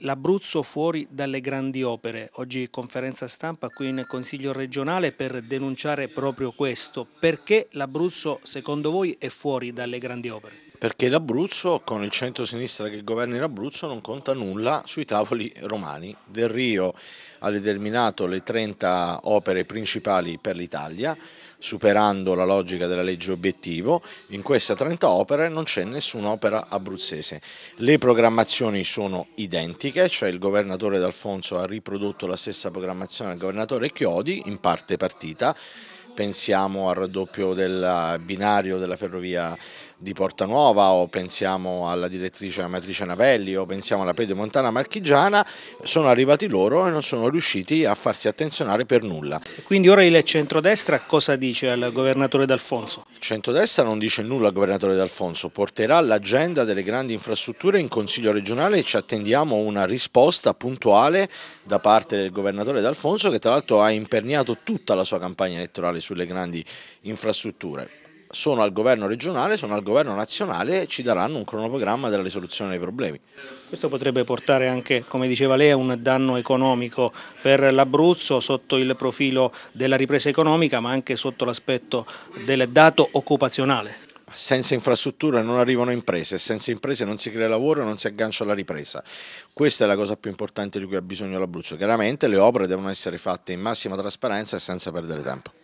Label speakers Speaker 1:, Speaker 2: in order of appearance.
Speaker 1: L'Abruzzo fuori dalle grandi opere. Oggi conferenza stampa qui in Consiglio regionale per denunciare proprio questo. Perché l'Abruzzo secondo voi è fuori dalle grandi opere?
Speaker 2: perché l'Abruzzo, con il centro-sinistra che governa in Abruzzo, non conta nulla sui tavoli romani. Del Rio ha determinato le 30 opere principali per l'Italia, superando la logica della legge obiettivo. In queste 30 opere non c'è nessun'opera abruzzese. Le programmazioni sono identiche, cioè il governatore D'Alfonso ha riprodotto la stessa programmazione del governatore Chiodi, in parte partita, pensiamo al raddoppio del binario della ferrovia di Portanuova o pensiamo alla direttrice Amatrice Navelli o pensiamo alla pedemontana marchigiana, sono arrivati loro e non sono riusciti a farsi attenzionare per nulla. Quindi ora il centrodestra cosa dice al governatore D'Alfonso? Il centrodestra non dice nulla al governatore D'Alfonso, porterà l'agenda delle grandi infrastrutture in Consiglio regionale e ci attendiamo una risposta puntuale da parte del governatore D'Alfonso che tra l'altro ha imperniato tutta la sua campagna elettorale sulle grandi infrastrutture. Sono al governo regionale, sono al governo nazionale e ci daranno un cronoprogramma della risoluzione dei problemi.
Speaker 1: Questo potrebbe portare anche, come diceva lei, a un danno economico per l'Abruzzo sotto il profilo della ripresa economica ma anche sotto l'aspetto del dato occupazionale. Senza
Speaker 2: infrastrutture non arrivano imprese, senza imprese non si crea lavoro e non si aggancia alla ripresa. Questa è la cosa più importante di cui ha bisogno l'Abruzzo. Chiaramente le opere devono essere fatte in massima trasparenza e senza perdere tempo.